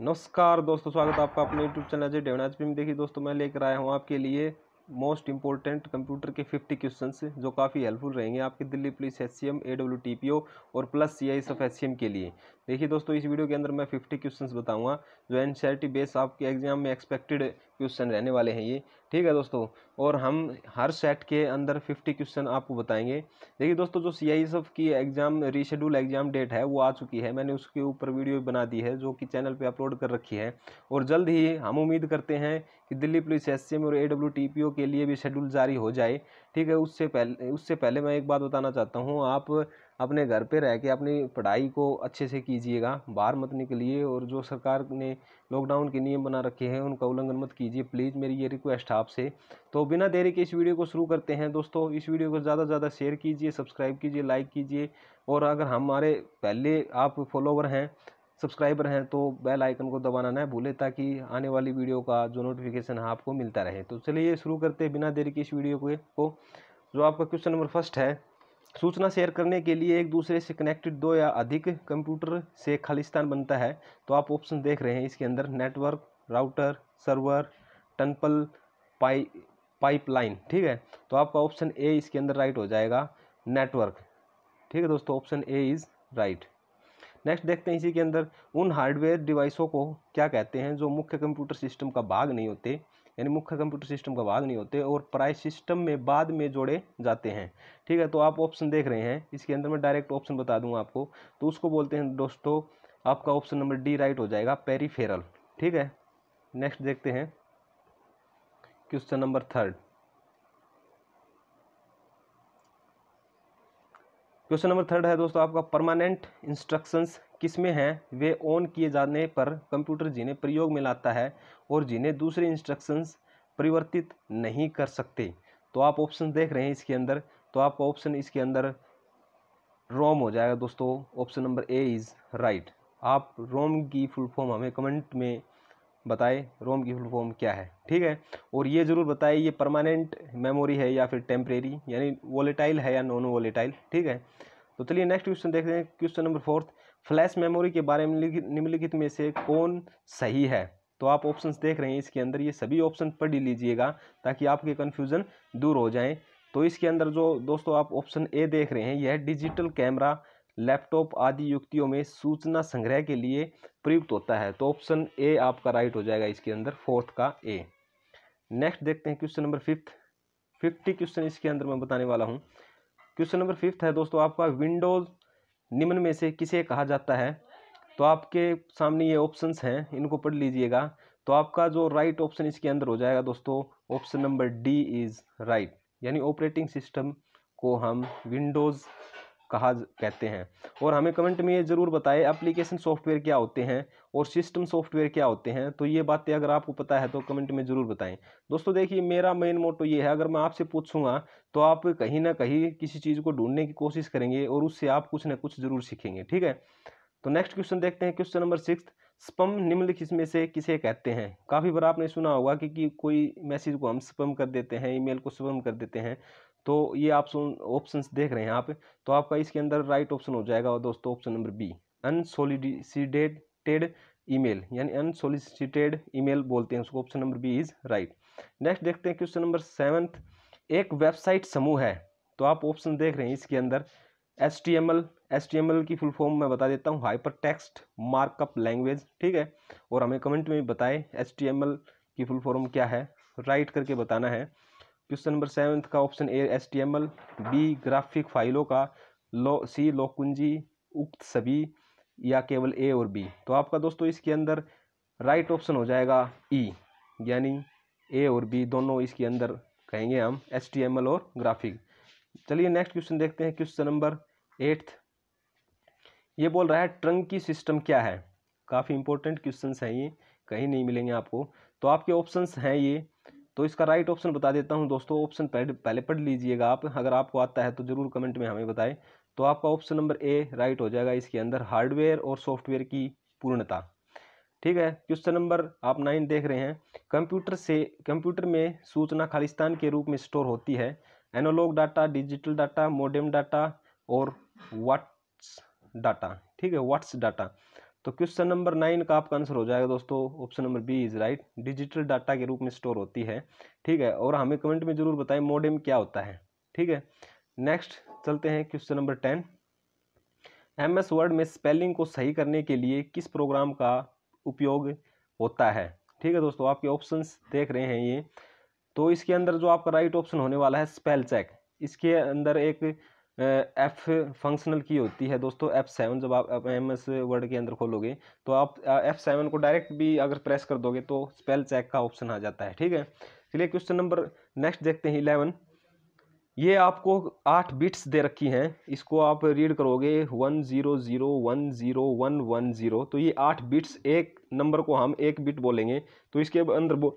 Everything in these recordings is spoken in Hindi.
नमस्कार दोस्तों स्वागत है आपका अपने यूट्यूब चैनल अजय डेवनाज में देखिए दोस्तों मैं लेकर आया हूँ आपके लिए मोस्ट इंपॉर्टेंट कंप्यूटर के 50 क्वेश्चंस जो काफ़ी हेल्पफुल रहेंगे आपके Delhi police S C M A W T P O और plus C I S F S C M के लिए देखिए दोस्तों इस वीडियो के अंदर मैं 50 क्वेश्चंस बताऊंगा जो N C R T base आपके एग्जाम में एक्सपेक्टेड क्वेश्चन रहने वाले हैं ये ठीक है दोस्तों और हम हर सेट के अंदर फिफ्टी क्वेश्चन आपको बताएंगे देखिए दोस्तों जो सी आई एस एफ की एग्ज़ाम रीशेड्यूल एग्ज़ाम डेट है वो आ चुकी है मैंने उसके ऊपर वीडियो बना दी है जो कि चैनल पे अपलोड कर रखी है और जल्द ही हम उम्मीद करते हैं कि Delhi police S C M और A W T P O के लिए भी शेड्यूल जारी हो जाए ठीक है उससे पहले उससे पहले मैं एक बात बताना चाहता हूँ आप अपने घर पे रह के अपनी पढ़ाई को अच्छे से कीजिएगा बाहर मत निकलिए और जो सरकार ने लॉकडाउन के नियम बना रखे हैं उनका उल्लंघन मत कीजिए प्लीज़ मेरी ये रिक्वेस्ट है आपसे तो बिना देरी के इस वीडियो को शुरू करते हैं दोस्तों इस वीडियो को ज़्यादा से ज़्यादा शेयर कीजिए सब्सक्राइब कीजिए लाइक कीजिए और अगर हमारे पहले आप फॉलोवर हैं सब्सक्राइबर हैं तो बेल आइकन को दबाना ना भूले ताकि आने वाली वीडियो का जो नोटिफिकेशन है आपको मिलता रहे तो चलिए शुरू करते हैं बिना देरी के इस वीडियो को जो आपका क्वेश्चन नंबर फर्स्ट है सूचना शेयर करने के लिए एक दूसरे से कनेक्टेड दो या अधिक कंप्यूटर से खालिस्तान बनता है तो आप ऑप्शन देख रहे हैं इसके अंदर network router server tunnel pipe pipeline ठीक है तो आपका ऑप्शन ए इसके अंदर राइट हो जाएगा नेटवर्क ठीक है दोस्तों option A is right next देखते हैं इसी के अंदर उन हार्डवेयर डिवाइसों को क्या कहते हैं जो मुख्य कंप्यूटर सिस्टम का भाग नहीं होते यानी मुख्य कंप्यूटर सिस्टम का भाग नहीं होते और प्राइस सिस्टम में बाद में जोड़े जाते हैं ठीक है तो आप ऑप्शन देख रहे हैं इसके अंदर मैं डायरेक्ट ऑप्शन बता दूँगा आपको तो उसको बोलते हैं दोस्तों आपका ऑप्शन नंबर डी राइट हो जाएगा पेरीफेरल ठीक है नेक्स्ट देखते हैं question number third question number third है दोस्तों आपका परमानेंट इंस्ट्रक्शंस किस में हैं वे ऑन किए जाने पर कंप्यूटर जिन्हें प्रयोग में लाता है और जिन्हें दूसरे इंस्ट्रक्शंस परिवर्तित नहीं कर सकते तो आप ऑप्शन देख रहे हैं इसके अंदर तो आपका ऑप्शन इसके अंदर रोम हो जाएगा दोस्तों option number A is right आप रोम की फुल फॉर्म हमें कमेंट में बताएं रोम की फुल फॉर्म क्या है ठीक है और ये ज़रूर बताएं ये परमानेंट मेमोरी है या फिर टेम्परेरी यानी वोलेटाइल है या नॉन वोलेटाइल ठीक है तो चलिए नेक्स्ट क्वेश्चन देखते हैं question number fourth flash memory के बारे में निम्नलिखित में से कौन सही है तो आप ऑप्शंस देख रहे हैं इसके अंदर ये सभी ऑप्शन पढ़ लीजिएगा ताकि आपके कन्फ्यूज़न दूर हो जाएँ तो इसके अंदर जो दोस्तों आप ऑप्शन ए देख रहे हैं यह डिजिटल कैमरा लैपटॉप आदि युक्तियों में सूचना संग्रह के लिए प्रयुक्त होता है तो ऑप्शन ए आपका राइट हो जाएगा इसके अंदर फोर्थ का ए नेक्स्ट देखते हैं question number fifth fifty question इसके अंदर मैं बताने वाला हूँ क्वेश्चन नंबर फिफ्थ है दोस्तों आपका विंडोज़ निम्न में से किसे कहा जाता है तो आपके सामने ये ऑप्शंस हैं इनको पढ़ लीजिएगा तो आपका जो राइट right ऑप्शन इसके अंदर हो जाएगा दोस्तों option number D is right यानी ऑपरेटिंग सिस्टम को हम विंडोज़ कहा कहते हैं और हमें कमेंट में ये ज़रूर बताएं एप्लीकेशन सॉफ्टवेयर क्या होते हैं और सिस्टम सॉफ्टवेयर क्या होते हैं तो ये बातें अगर आपको पता है तो कमेंट में ज़रूर बताएं दोस्तों देखिए मेरा मेन मोटो ये है अगर मैं आपसे पूछूंगा तो आप कहीं ना कहीं किसी चीज़ को ढूंढने की कोशिश करेंगे और उससे आप कुछ ना कुछ ज़रूर सीखेंगे ठीक है तो नेक्स्ट क्वेश्चन देखते हैं क्वेश्चन नंबर सिक्स स्पम निम्नलिखित में से किसे कहते हैं काफ़ी बार आपने सुना होगा कि, कि कोई मैसेज को हम स्पम कर देते हैं ईमेल को स्पम कर देते हैं तो ये आप ऑप्शंस देख रहे हैं यहाँ पे तो आपका इसके अंदर राइट ऑप्शन हो जाएगा और दोस्तों option number B unsolidated email यानी अनसोलिसिटेड ईमेल बोलते हैं उसको option number B is right next देखते हैं क्वेश्चन नंबर सेवन्थ एक वेबसाइट समूह है तो आप ऑप्शन देख रहे हैं इसके अंदर S T M L S T M L की फुल फॉर्म मैं बता देता हूँ हाइपर टेक्स्ट मार्कअप लैंग्वेज ठीक है और हमें कमेंट में भी बताएं एस टी एम एल की फुल फॉर्म क्या है राइट करके बताना है क्वेश्चन नंबर सेवन्थ का option A S T M L B graphic फाइलों का लो सी लोकुंजी उक्त सभी या केवल ए और बी तो आपका दोस्तों इसके अंदर राइट ऑप्शन हो जाएगा ई यानी ए और बी दोनों इसके अंदर कहेंगे हम एस टी एम एल और ग्राफिक चलिए नेक्स्ट क्वेश्चन देखते हैं क्वेश्चन नंबर एट्थ ये बोल रहा है ट्रंक की सिस्टम क्या है काफ़ी इंपॉर्टेंट क्वेश्चंस हैं ये कहीं नहीं मिलेंगे आपको तो आपके ऑप्शंस हैं ये तो इसका राइट ऑप्शन बता देता हूँ दोस्तों ऑप्शन पहले पढ़ लीजिएगा आप अगर आपको आता है तो ज़रूर कमेंट में हमें बताएं तो आपका ऑप्शन नंबर ए राइट हो जाएगा इसके अंदर हार्डवेयर और सॉफ्टवेयर की पूर्णता ठीक है क्वेश्चन नंबर आप नाइन देख रहे हैं कंप्यूटर से कंप्यूटर में सूचना खालिस्तान के रूप में स्टोर होती है analog data digital data modem data और वाट्स डाटा ठीक है वाट्स डाटा तो क्वेश्चन नंबर नाइन का आपका आंसर हो जाएगा दोस्तों option number B is right digital data के रूप में स्टोर होती है ठीक है और हमें कमेंट में जरूर बताएं मोडेम क्या होता है ठीक है नेक्स्ट चलते हैं question number ten M S Word में स्पेलिंग को सही करने के लिए किस प्रोग्राम का उपयोग होता है ठीक है दोस्तों आपके ऑप्शन देख रहे हैं ये तो इसके अंदर जो आपका राइट ऑप्शन होने वाला है स्पेल चेक इसके अंदर एक एफ फंक्शनल की होती है दोस्तों एफ सेवन जब आप एम एस वर्ड के अंदर खोलोगे तो आप एफ सेवन को डायरेक्ट भी अगर प्रेस कर दोगे तो स्पेल चेक का ऑप्शन आ जाता है ठीक है चलिए क्वेश्चन नंबर नेक्स्ट देखते हैं इलेवन ये आपको आठ बिट्स दे रखी हैं इसको आप रीड करोगे one zero zero one zero one one zero तो ये आठ बिट्स एक नंबर को हम एक बिट बोलेंगे तो इसके अंदर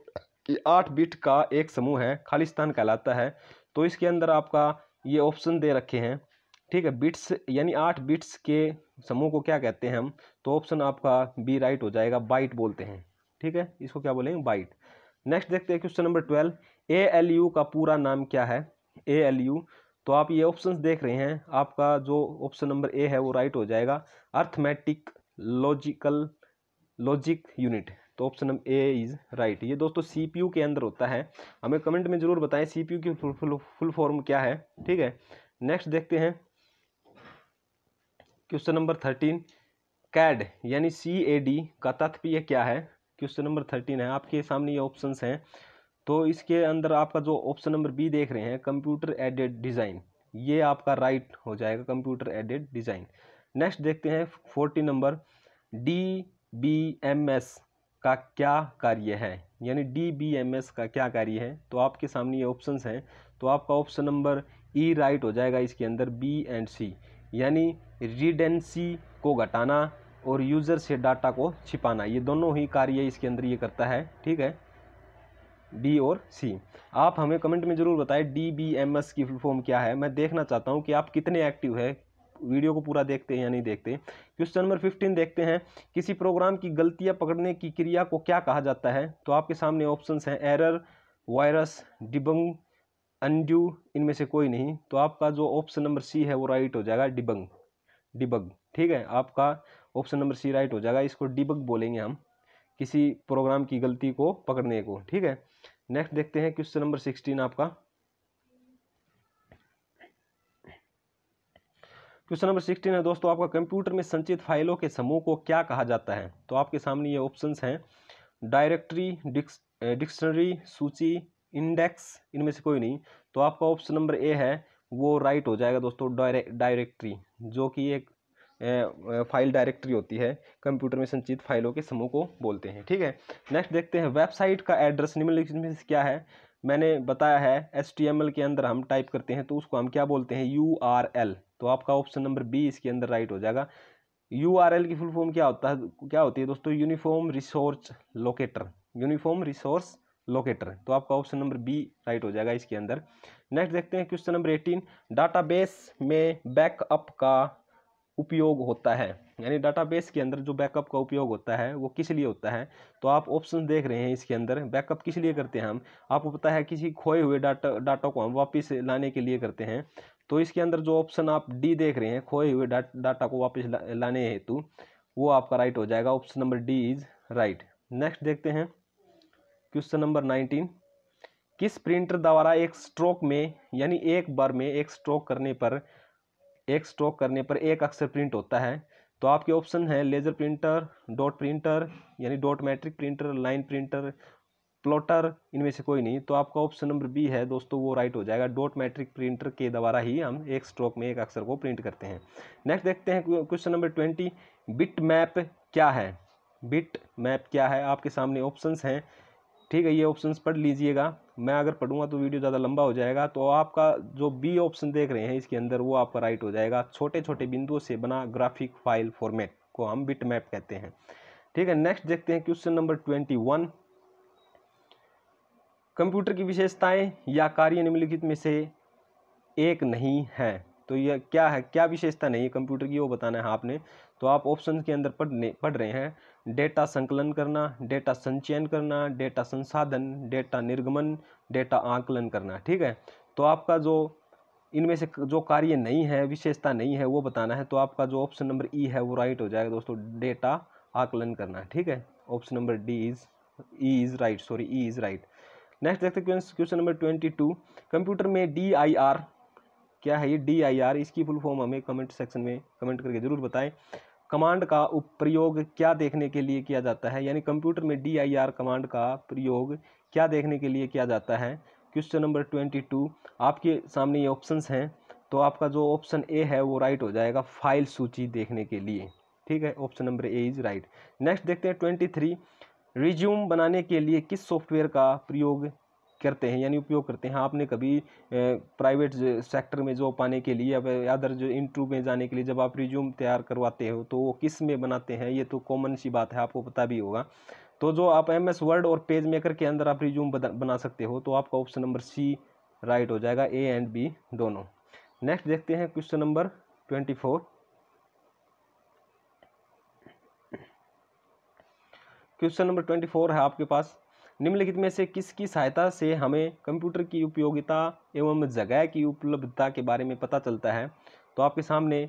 आठ बिट का एक समूह है खालिस्तान कहलाता है तो इसके अंदर आपका ये ऑप्शन दे रखे हैं ठीक है बिट्स यानी आठ बिट्स के समूह को क्या कहते हैं हम तो ऑप्शन आपका बी राइट हो जाएगा बाइट बोलते हैं ठीक है इसको क्या बोलेंगे बाइट नेक्स्ट देखते हैं question number twelve A L U का पूरा नाम क्या है ए एल यू तो आप ये ऑप्शंस देख रहे हैं आपका जो ऑप्शन नंबर ए है वो राइट हो जाएगा अर्थमेटिक लॉजिकल लॉजिक यूनिट तो option number A is right ये दोस्तों सीपीयू के अंदर होता है हमें कमेंट में ज़रूर बताएं सीपीयू की फुल, फुल, फुल फॉर्म क्या है ठीक है नेक्स्ट देखते हैं क्वेश्चन नंबर थर्टीन कैड यानी सी ए डी का तत्पीय क्या है क्वेश्चन नंबर थर्टीन है आपके सामने ये ऑप्शन हैं तो इसके अंदर आपका जो ऑप्शन नंबर बी देख रहे हैं कंप्यूटर एडेड डिज़ाइन ये आपका राइट हो जाएगा कंप्यूटर एडेड डिज़ाइन नेक्स्ट देखते हैं forty number D B M S का क्या कार्य है यानी डी बी एम एस का क्या कार्य है तो आपके सामने ये ऑप्शंस हैं तो आपका ऑप्शन नंबर ई राइट हो जाएगा इसके अंदर बी एंड सी यानी रिडेंसी को घटाना और यूज़र से डाटा को छिपाना ये दोनों ही कार्य इसके अंदर ये करता है ठीक है बी और सी आप हमें कमेंट में ज़रूर बताएं डी बी एम एस की फुल फॉर्म क्या है मैं देखना चाहता हूँ कि आप कितने एक्टिव है वीडियो को पूरा देखते हैं या नहीं देखते क्वेश्चन नंबर फिफ्टीन देखते हैं किसी प्रोग्राम की गलतियाँ पकड़ने की क्रिया को क्या कहा जाता है तो आपके सामने ऑप्शन हैं एरर वायरस डिबंग अनड्यू इनमें से कोई नहीं तो आपका जो ऑप्शन नंबर सी है वो राइट हो जाएगा डिबंग डिबग ठीक है आपका ऑप्शन नंबर सी राइट हो जाएगा इसको डिबग बोलेंगे हम किसी प्रोग्राम की गलती को पकड़ने को ठीक है नेक्स्ट देखते हैं क्वेश्चन नंबर सिक्सटीन आपका क्वेश्चन नंबर सिक्सटीन है दोस्तों आपका कंप्यूटर में संचित फाइलों के समूह को क्या कहा जाता है तो आपके सामने ये ऑप्शंस हैं डायरेक्टरी डिक्शनरी सूची इंडेक्स इनमें से कोई नहीं तो आपका ऑप्शन नंबर ए है वो राइट हो जाएगा दोस्तों डायरेक्टरी जो कि एक फाइल डायरेक्टरी होती है कंप्यूटर में संचित फाइलों के समूह को बोलते हैं ठीक है नेक्स्ट देखते हैं वेबसाइट का एड्रेस निम्नलिखित में क्या है मैंने बताया है एच के अंदर हम टाइप करते हैं तो उसको हम क्या बोलते हैं यू आर एल तो आपका ऑप्शन नंबर बी इसके अंदर राइट हो जाएगा यू आर एल की फुल फॉर्म क्या होता है क्या होती है दोस्तों uniform resource locator uniform resource locator तो आपका ऑप्शन नंबर बी राइट हो जाएगा इसके अंदर नेक्स्ट देखते हैं क्वेश्चन नंबर एटीन डाटाबेस में बैकअप का उपयोग होता है यानी डाटाबेस के अंदर जो बैकअप का उपयोग होता है वो किस लिए होता है तो आप ऑप्शन देख रहे हैं इसके अंदर बैकअप किस लिए करते हैं हम आपको पता है किसी खोए हुए डाटा डाटा को हम वापस लाने के लिए करते हैं तो इसके अंदर जो ऑप्शन आप डी देख रहे हैं खोए हुए डा, डाटा को वापस ला, लाने हेतु वो आपका राइट हो जाएगा option number D is right next देखते हैं क्वेश्चन नंबर नाइनटीन किस प्रिंटर द्वारा एक स्ट्रोक में यानी एक बार में एक स्ट्रोक करने पर एक स्ट्रोक करने पर एक अक्षर प्रिंट होता है तो आपके ऑप्शन है लेज़र प्रिंटर डॉट प्रिंटर यानी dot matrix printer line printer plotter इनमें से कोई नहीं तो आपका ऑप्शन नंबर बी है दोस्तों वो राइट हो जाएगा डॉट मैट्रिक प्रिंटर के द्वारा ही हम एक स्ट्रोक में एक अक्षर को प्रिंट करते हैं नेक्स्ट देखते हैं question number twenty bit map क्या है बिट मैप क्या है आपके सामने ऑप्शंस हैं ठीक है ये ऑप्शंस पढ़ लीजिएगा मैं अगर पढ़ूंगा तो वीडियो ज़्यादा लंबा हो जाएगा तो आपका जो बी ऑप्शन देख रहे हैं इसके अंदर वो आपका राइट हो जाएगा छोटे छोटे बिंदुओं से बना ग्राफिक फाइल फॉर्मेट को हम बिट मैप कहते हैं ठीक है नेक्स्ट देखते हैं question number twenty one computer की विशेषताएं या कार्य निम्नलिखित में से एक नहीं है तो यह क्या है क्या विशेषता नहीं है कंप्यूटर की वो बताना है आपने तो आप ऑप्शन के अंदर पढ़ने पढ़ रहे हैं डेटा संकलन करना डेटा संचयन करना डेटा संसाधन डेटा निर्गमन डेटा आकलन करना ठीक है तो आपका जो इनमें से जो कार्य नहीं है विशेषता नहीं है वो बताना है तो आपका जो ऑप्शन नंबर ई है वो राइट हो जाएगा दोस्तों डेटा आकलन करना ठीक है option number D is E is right sorry E is right next देखते हैं question number twenty two computer में डी आई आर क्या है ये डी आई आर इसकी फुल फॉर्म हमें कमेंट सेक्शन में कमेंट करके ज़रूर बताएं कमांड का उपयोग क्या देखने के लिए किया जाता है यानी कंप्यूटर में डी आई आर कमांड का प्रयोग क्या देखने के लिए किया जाता है क्वेश्चन नंबर ट्वेंटी टू आपके सामने ये ऑप्शन हैं तो आपका जो ऑप्शन ए है वो राइट हो जाएगा फाइल सूची देखने के लिए ठीक है option number A is right next देखते हैं ट्वेंटी थ्री रिज्यूम बनाने के लिए किस सॉफ्टवेयर का प्रयोग करते हैं यानी उपयोग करते हैं आपने कभी प्राइवेट सेक्टर में जॉब पाने के लिए अब अदर जो इंटरव्यू में जाने के लिए जब आप रिज्यूम तैयार करवाते हो तो वो किस में बनाते हैं ये तो कॉमन सी बात है आपको पता भी होगा तो जो आप एम एस वर्ड और पेज मेकर के अंदर आप रिज्यूम बना सकते हो तो आपका ऑप्शन नंबर सी राइट हो जाएगा ए एंड बी दोनों नेक्स्ट देखते हैं question number twenty four question number twenty four है आपके पास निम्नलिखित में से किसकी सहायता से हमें कंप्यूटर की उपयोगिता एवं जगह की उपलब्धता के बारे में पता चलता है तो आपके सामने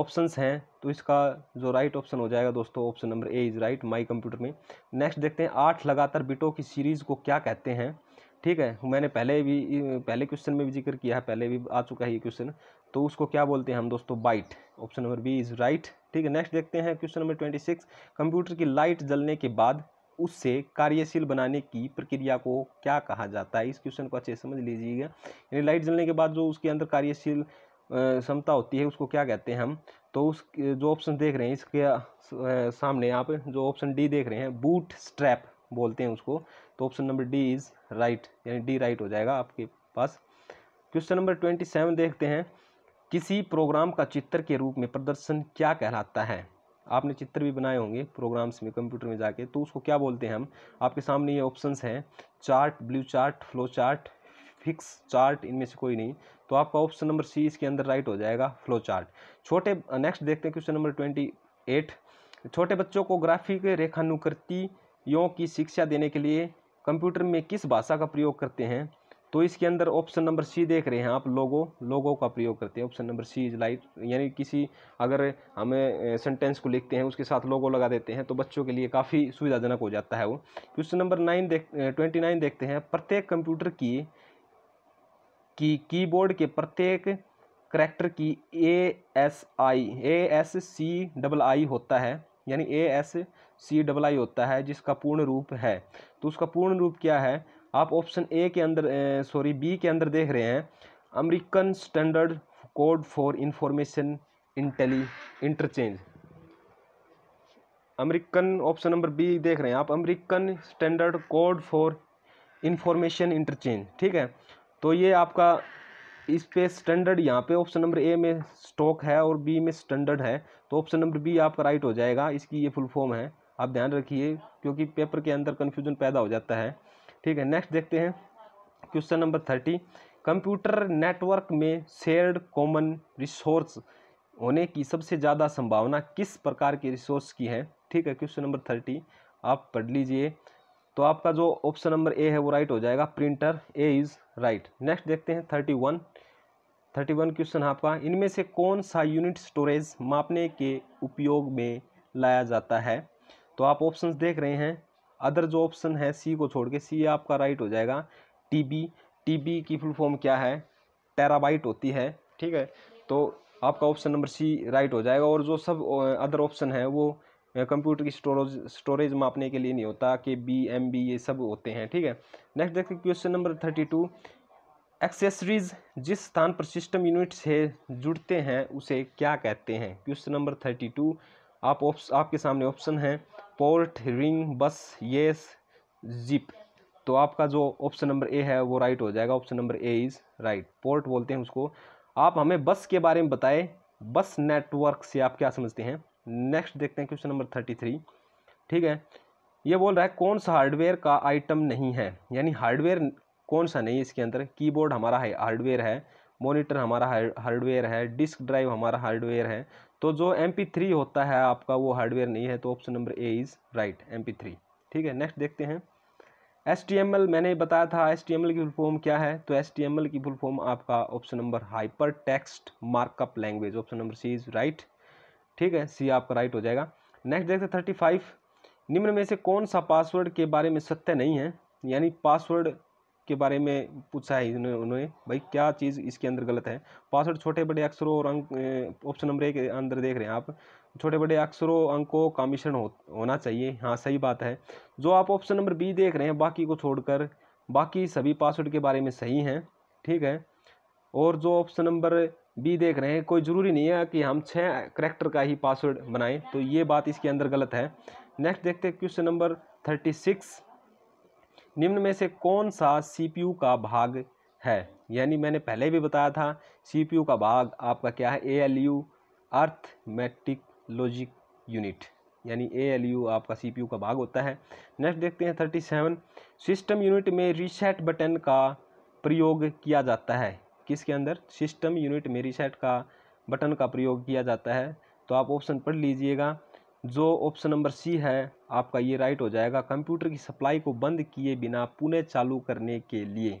ऑप्शंस हैं तो इसका जो राइट ऑप्शन हो जाएगा दोस्तों option number A is right my computer में नेक्स्ट देखते हैं आठ लगातार बिटों की सीरीज़ को क्या कहते हैं ठीक है मैंने पहले भी पहले क्वेश्चन में भी जिक्र किया है पहले भी आ चुका है ये क्वेश्चन तो उसको क्या बोलते हैं हम दोस्तों byte option number B is right ठीक है नेक्स्ट देखते हैं question number twenty six computer की लाइट जलने के बाद उससे कार्यशील बनाने की प्रक्रिया को क्या कहा जाता है इस क्वेश्चन को अच्छे से समझ लीजिएगा यानी लाइट जलने के बाद जो उसके अंदर कार्यशील क्षमता होती है उसको क्या कहते हैं हम तो उस जो ऑप्शन देख रहे हैं इसके सामने आप जो ऑप्शन डी देख रहे हैं बूट स्ट्रैप बोलते हैं उसको तो option number D is right यानी डी राइट हो जाएगा आपके पास क्वेश्चन नंबर ट्वेंटी सेवन देखते हैं किसी प्रोग्राम का चित्र के रूप में प्रदर्शन क्या कहलाता है आपने चित्र भी बनाए होंगे प्रोग्राम्स में कंप्यूटर में जाके तो उसको क्या बोलते हैं हम आपके सामने ये ऑप्शंस हैं chart blue chart flow chart fix chart इनमें से कोई नहीं तो आपका ऑप्शन नंबर सी इसके अंदर राइट हो जाएगा फ्लो चार्ट छोटे नेक्स्ट देखते हैं क्वेश्चन नंबर ट्वेंटी एट छोटे बच्चों को ग्राफिक रेखानुकृतियों की शिक्षा देने के लिए कंप्यूटर में किस भाषा का प्रयोग करते हैं तो इसके अंदर ऑप्शन नंबर सी देख रहे हैं आप लोगों लोगों का प्रयोग करते हैं option number C is light यानी किसी अगर हमें सेंटेंस को लिखते हैं उसके साथ लोगो लगा देते हैं तो बच्चों के लिए काफ़ी सुविधाजनक हो जाता है वो क्वेश्चन नंबर नाइन देख ट्वेंटी नाइन देखते हैं प्रत्येक कंप्यूटर की की कीबोर्ड के प्रत्येक करेक्टर की A S I A S C double I होता है यानी ए एस सी डबल आई होता है जिसका पूर्ण रूप है तो उसका पूर्ण रूप क्या है आप ऑप्शन ए के अंदर सॉरी बी के अंदर देख रहे हैं American standard code for information intelli interchange American option number B देख रहे हैं आप American standard code for information interchange ठीक है तो ये आपका इस पे स्टैंडर्ड यहाँ पे ऑप्शन नंबर ए में स्टॉक है और बी में स्टैंडर्ड है तो ऑप्शन नंबर बी आपका राइट हो जाएगा इसकी ये फुल फॉर्म है आप ध्यान रखिए क्योंकि पेपर के अंदर कन्फ्यूजन पैदा हो जाता है ठीक है नेक्स्ट देखते हैं question number thirty computer network में शेयर्ड कॉमन रिसोर्स होने की सबसे ज़्यादा संभावना किस प्रकार के रिसोर्स की है ठीक है क्वेश्चन नंबर थर्टी आप पढ़ लीजिए तो आपका जो ऑप्शन नंबर ए है वो राइट हो जाएगा printer A is right next देखते हैं thirty one thirty one question आपका इनमें से कौन सा यूनिट स्टोरेज मापने के उपयोग में लाया जाता है तो आप ऑप्शंस देख रहे हैं अदर जो ऑप्शन है सी को छोड़ के सी आपका राइट हो जाएगा टीबी टीबी की फुल फॉर्म क्या है टेराबाइट होती है ठीक है तो आपका ऑप्शन नंबर सी राइट हो जाएगा और जो सब अदर ऑप्शन है वो कंप्यूटर की स्टोरेज स्टोरेज मापने के लिए नहीं होता कि बी एम बी ये सब होते हैं ठीक है नेक्स्ट देखते question number thirty two accessories जिस स्थान पर सिस्टम यूनिट से जुड़ते हैं उसे क्या कहते हैं क्वेश्चन नंबर थर्टी टू आप ऑप्स आपके सामने ऑप्शन हैं port ring bus yes zip तो आपका जो ऑप्शन नंबर ए है वो राइट हो जाएगा option number A is right port बोलते हैं उसको आप हमें बस के बारे में बताएं बस नेटवर्क से आप क्या समझते हैं नेक्स्ट देखते हैं क्वेश्चन नंबर थर्टी थ्री ठीक है ये बोल रहा है कौन सा हार्डवेयर का आइटम नहीं है यानी हार्डवेयर कौन सा नहीं इसके अंदर कीबोर्ड हमारा है हार्डवेयर है मोनिटर हमारा हार्डवेयर है डिस्क ड्राइव हमारा हार्डवेयर है तो जो एम थ्री होता है आपका वो हार्डवेयर नहीं है तो option number A is right M three ठीक है नेक्स्ट देखते हैं एस टी एम एल मैंने बताया था एस टी एम एल की फुल फॉर्म क्या है तो एस टी एम एल की फुल फॉर्म आपका option number hyper text markup language option number C is right ठीक है सी आपका राइट हो जाएगा नेक्स्ट देखते हैं थर्टी फाइव निम्न में से कौन सा पासवर्ड के बारे में सत्य नहीं है यानी पासवर्ड के बारे में पूछा है उन्होंने भाई क्या चीज़ इसके अंदर गलत है पासवर्ड छोटे बड़े अक्षरों और अंक ऑप्शन नंबर एक अंदर देख रहे हैं आप छोटे बड़े अक्षरों अंकों का मिश्रण हो, होना चाहिए हाँ सही बात है जो आप ऑप्शन नंबर बी देख रहे हैं बाकी को छोड़कर बाकी सभी पासवर्ड के बारे में सही हैं ठीक है और जो ऑप्शन नंबर बी देख रहे हैं कोई ज़रूरी नहीं है कि हम छः करेक्टर का ही पासवर्ड बनाएं तो ये बात इसके अंदर गलत है नेक्स्ट देखते हैं क्वेश्चन नंबर थर्टी सिक्स निम्न में से कौन सा सी का भाग है यानी मैंने पहले भी बताया था सी का भाग आपका क्या है A L U arithmetic logic unit यानी ए एल यू आपका सी पी यू का भाग होता है नेक्स्ट देखते हैं थर्टी सेवन सिस्टम यूनिट में रीसेट बटन का प्रयोग किया जाता है किसके अंदर सिस्टम यूनिट में रीसेट का बटन का प्रयोग किया जाता है तो आप ऑप्शन पढ़ लीजिएगा जो ऑप्शन नंबर सी है आपका ये राइट हो जाएगा कंप्यूटर की सप्लाई को बंद किए बिना पुनः चालू करने के लिए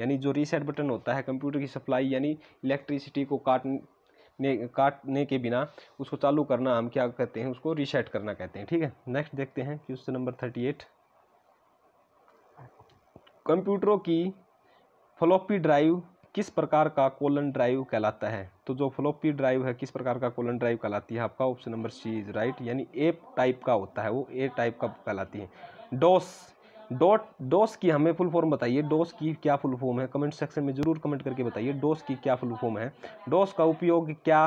यानी जो रीसेट बटन होता है कंप्यूटर की सप्लाई यानी इलेक्ट्रिसिटी को काटने काटने के बिना उसको चालू करना हम क्या कहते हैं उसको रीसेट करना कहते हैं ठीक है नेक्स्ट देखते हैं क्वेश्चन नंबर थर्टी एट कंप्यूटरों की फ्लॉपी ड्राइव किस प्रकार का कोलन ड्राइव कहलाता है तो जो फ्लोपी ड्राइव है किस प्रकार का कोलन ड्राइव कहलाती है आपका option number C is right यानी ए टाइप का होता है वो ए टाइप का कहलाती है डोस डॉट डोस की हमें फुल फॉर्म बताइए डोस की क्या फुल फॉर्म है कमेंट सेक्शन में ज़रूर कमेंट करके बताइए डोस की क्या फुल फॉर्म है डोस का उपयोग क्या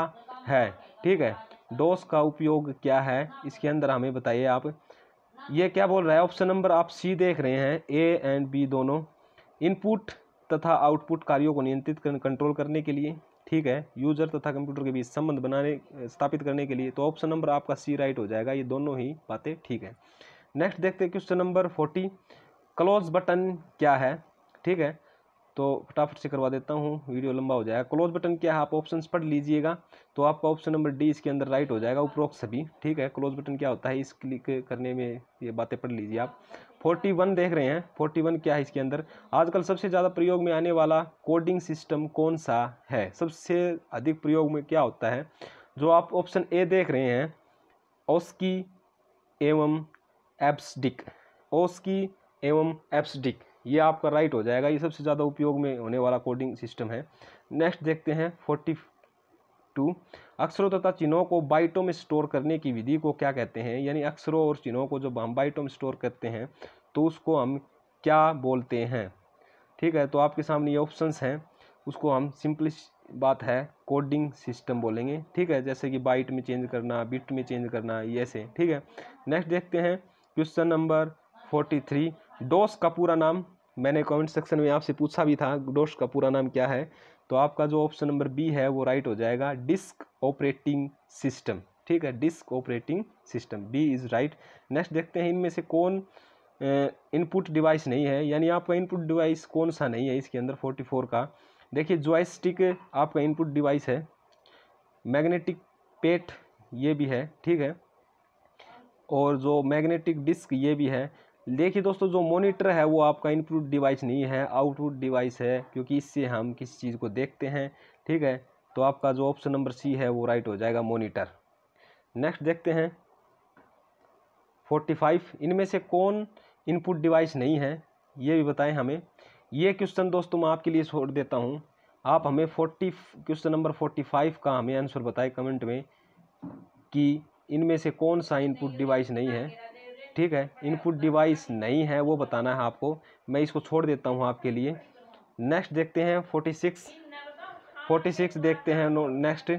है ठीक है डोस का उपयोग क्या है इसके अंदर हमें बताइए आप ये क्या बोल रहा है ऑप्शन नंबर आप सी देख रहे हैं ए एंड बी दोनों इनपुट तथा आउटपुट कार्यों को नियंत्रित कर, कंट्रोल करने के लिए ठीक है यूजर तथा कंप्यूटर के बीच संबंध बनाने स्थापित करने के लिए तो ऑप्शन नंबर आपका सी राइट हो जाएगा ये दोनों ही बातें ठीक है नेक्स्ट देखते हैं question number forty close button क्या है ठीक है तो फटाफट से करवा देता हूँ वीडियो लंबा हो जाएगा क्लोज बटन क्या है आप ऑप्शन पढ़ लीजिएगा तो आपका ऑप्शन नंबर डी इसके अंदर राइट हो जाएगा उपरोक्त सभी ठीक है क्लोज बटन क्या होता है इस क्लिक करने में ये बातें पढ़ लीजिए आप फोर्टी वन देख रहे हैं फोर्टी वन क्या है इसके अंदर आजकल सबसे ज़्यादा प्रयोग में आने वाला कोडिंग सिस्टम कौन सा है सबसे अधिक प्रयोग में क्या होता है जो आप ऑप्शन ए देख रहे हैं ओस्की एवं एप्सडिक ओस्की एवं एप्सडिक ये आपका राइट हो जाएगा ये सबसे ज़्यादा उपयोग में होने वाला कोडिंग सिस्टम है नेक्स्ट देखते हैं फोर्टी टू अक्षरों तथा चिन्हों को बाइटों में स्टोर करने की विधि को क्या कहते हैं यानी अक्षरों और चिन्हों को जब हम बाइटों में स्टोर करते हैं तो उसको हम क्या बोलते हैं ठीक है तो आपके सामने ये ऑप्शंस हैं उसको हम सिंपली बात है कोडिंग सिस्टम बोलेंगे ठीक है जैसे कि बाइट में चेंज करना बिट में चेंज करना ये से ठीक है नेक्स्ट देखते हैं question number forty three DOS का पूरा नाम मैंने कमेंट सेक्शन में आपसे पूछा भी था डोस का पूरा नाम क्या है तो आपका जो ऑप्शन नंबर बी है वो राइट हो जाएगा डिस्क ऑपरेटिंग सिस्टम ठीक है disk operating system B is right next देखते हैं इनमें से कौन इनपुट डिवाइस नहीं है यानी आपका इनपुट डिवाइस कौन सा नहीं है इसके अंदर फोर्टी फोर का देखिए जॉयस्टिक आपका इनपुट डिवाइस है मैग्नेटिक पेट ये भी है ठीक है और जो मैग्नेटिक डिस्क ये भी है देखिए दोस्तों जो मॉनिटर है वो आपका इनपुट डिवाइस नहीं है आउटपुट डिवाइस है क्योंकि इससे हम किसी चीज़ को देखते हैं ठीक है तो आपका जो ऑप्शन नंबर सी है वो राइट हो जाएगा मोनीटर नेक्स्ट देखते हैं फोर्टी फाइव इनमें से कौन इनपुट डिवाइस नहीं है ये भी बताएं हमें ये क्वेश्चन दोस्तों मैं आपके लिए छोड़ देता हूँ आप हमें forty question number forty five का हमें आंसर बताएं कमेंट में कि इनमें से कौन सा इनपुट डिवाइस नहीं है ठीक है इनपुट डिवाइस नहीं है वो बताना है आपको मैं इसको छोड़ देता हूँ आपके लिए नेक्स्ट देखते हैं फोर्टी सिक्स फोर्टी सिक्स देखते हैं नेक्स्ट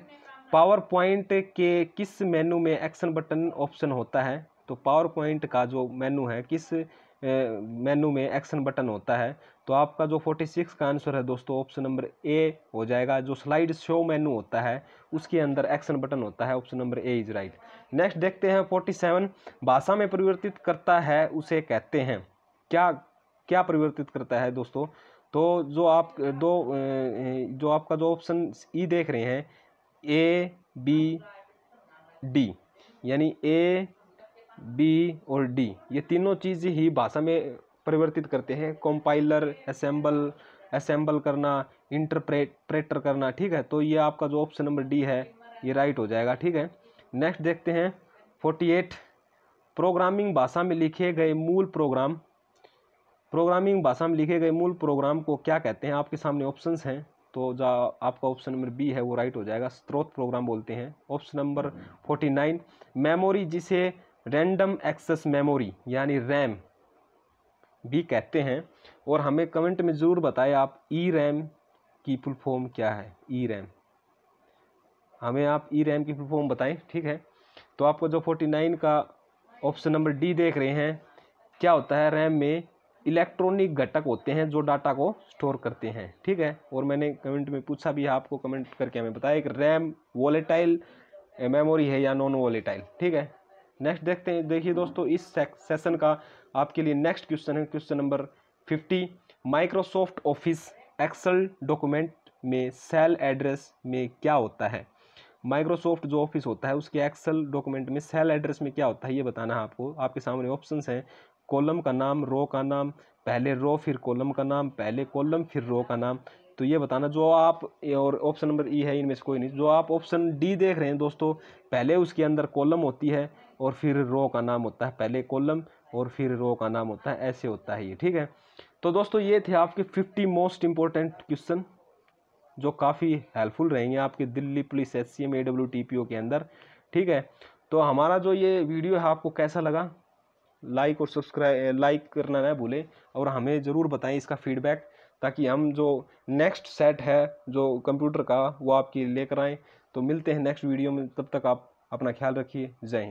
पावर पॉइंट के किस मेनू में एक्शन बटन ऑप्शन होता है तो पावर पॉइंट का जो मेनू है किस मेनू में एक्शन बटन होता है तो आपका जो फोर्टी सिक्स का आंसर है दोस्तों ऑप्शन नंबर ए हो जाएगा जो स्लाइड शो मेनू होता है उसके अंदर एक्शन बटन होता है option number A is right next देखते हैं फोर्टी सेवन भाषा में परिवर्तित करता है उसे कहते हैं क्या क्या परिवर्तित करता है दोस्तों तो जो आप दो जो आपका जो ऑप्शन ई देख रहे हैं ए बी डी यानी ए बी और डी ये तीनों चीज़ ही भाषा में परिवर्तित करते हैं कंपाइलर असेंबल असेंबल करना इंटरप्रेटर करना ठीक है तो ये आपका जो ऑप्शन नंबर डी है ये राइट हो जाएगा ठीक है नेक्स्ट देखते हैं फोर्टी एट प्रोग्रामिंग भाषा में लिखे गए मूल प्रोग्राम प्रोग्रामिंग भाषा में लिखे गए मूल प्रोग्राम को क्या कहते हैं आपके सामने ऑप्शंस हैं तो जो आपका ऑप्शन नंबर बी है वो राइट हो जाएगा स्त्रोत प्रोग्राम बोलते हैं option number forty nine memory जिसे रैंडम एक्सेस मेमोरी यानी रैम भी कहते हैं और हमें कमेंट में ज़रूर बताएं आप ई e रैम की फुल फॉर्म क्या है ई e रैम हमें आप ई e रैम की फुल बताएं ठीक है तो आपको जो फोर्टी नाइन का ऑप्शन नंबर डी देख रहे हैं क्या होता है रैम में इलेक्ट्रॉनिक घटक होते हैं जो डाटा को स्टोर करते हैं ठीक है और मैंने कमेंट में पूछा भी आपको कमेंट करके हमें बताया कि रैम वॉलेटाइल मेमोरी है या नॉन वॉलेटाइल ठीक है नेक्स्ट देखते हैं देखिए दोस्तों इस सेशन का आपके लिए नेक्स्ट क्वेश्चन है question number fifty Microsoft office Excel document में सेल एड्रेस में क्या होता है माइक्रोसॉफ्ट जो ऑफिस होता है उसके एक्सेल डॉक्यूमेंट में सेल एड्रेस में क्या होता है ये बताना है आपको आपके सामने ऑप्शंस हैं कॉलम का नाम रो का नाम पहले रो फिर कॉलम का नाम पहले कॉलम फिर रो का नाम तो ये बताना जो आप और ऑप्शन नंबर ई है इनमें से कोई नहीं जो आप ऑप्शन डी देख रहे हैं दोस्तों पहले उसके अंदर कॉलम होती है और फिर रो का नाम होता है पहले कॉलम और फिर रो का नाम होता है ऐसे होता है ये ठीक है तो दोस्तों ये थे आपके फिफ्टी मोस्ट इंपॉर्टेंट क्वेश्चन जो काफ़ी हेल्पफुल रहेंगे आपके Delhi police S C M T P O के अंदर ठीक है तो हमारा जो ये वीडियो है आपको कैसा लगा लाइक और सब्सक्राइब लाइक करना ना भूलें और हमें ज़रूर बताएं इसका फीडबैक ताकि हम जो नेक्स्ट सेट है जो कंप्यूटर का वो आपकी लेकर आएँ तो मिलते हैं नेक्स्ट वीडियो में तब तक आप अपना ख्याल रखिए जय हिंद